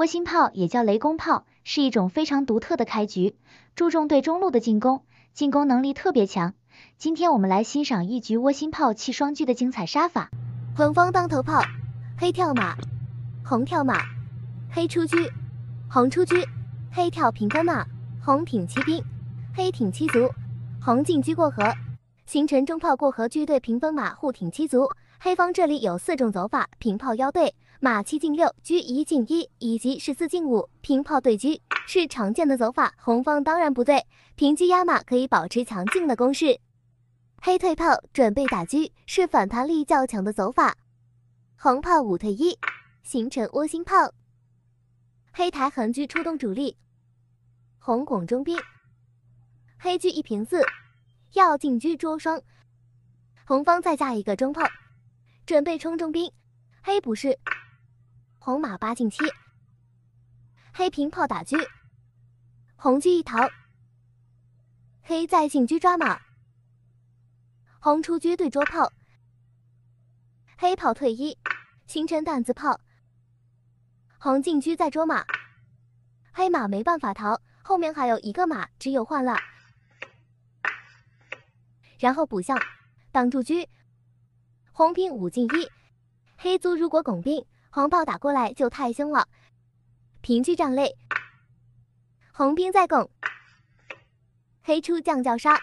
窝心炮也叫雷公炮，是一种非常独特的开局，注重对中路的进攻，进攻能力特别强。今天我们来欣赏一局窝心炮弃双车的精彩杀法。红方当头炮，黑跳马，红跳马，黑出车，红出车，黑跳平分马，红挺七兵，黑挺七卒，红进车过河，形成中炮过河车对平分马互挺七卒。黑方这里有四种走法：平炮腰对马七进六，车一进一，以及十四进五平炮对车，是常见的走法。红方当然不对，平车压马可以保持强劲的攻势。黑退炮准备打车，是反弹力较强的走法。红炮五退一，形成窝心炮。黑台横车出动主力，红拱中兵。黑车一平四，要进车捉双。红方再架一个中炮。准备冲中兵，黑补士，红马八进七，黑平炮打车，红车一逃，黑再进车抓马，红出车对捉炮，黑炮退一，形成胆子炮，红进车再捉马，黑马没办法逃，后面还有一个马，只有换了，然后补象挡住车。红兵五进一，黑卒如果拱兵，黄炮打过来就太凶了。平车战例，红兵再拱，黑出将叫杀，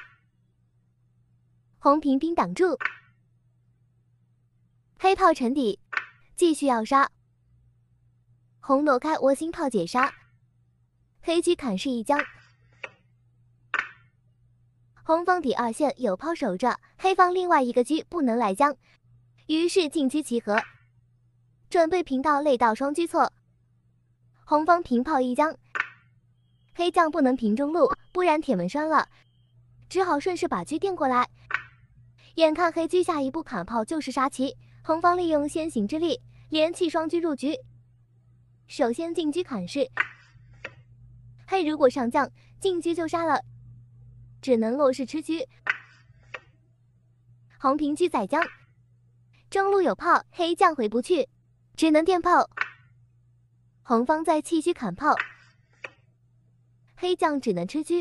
红平兵挡住，黑炮沉底，继续要杀。红挪开窝心炮解杀，黑车砍士一将。红方底二线有炮守着，黑方另外一个车不能来将。于是进车集河，准备平道肋道双车错。红方平炮一将，黑将不能平中路，不然铁门栓了，只好顺势把车垫过来。眼看黑车下一步砍炮就是杀棋，红方利用先行之力，连弃双车入局。首先进车砍士，黑如果上将进车就杀了，只能落士吃车。红平车宰将。中路有炮，黑将回不去，只能垫炮。红方在弃车砍炮，黑将只能吃车。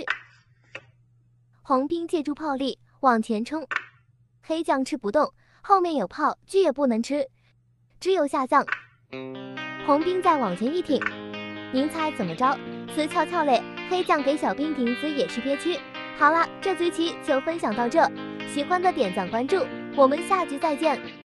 红兵借助炮力往前冲，黑将吃不动，后面有炮，车也不能吃，只有下降。红兵再往前一挺，您猜怎么着？死翘翘嘞！黑将给小兵顶子也是憋屈。好了，这局棋就分享到这，喜欢的点赞关注，我们下局再见。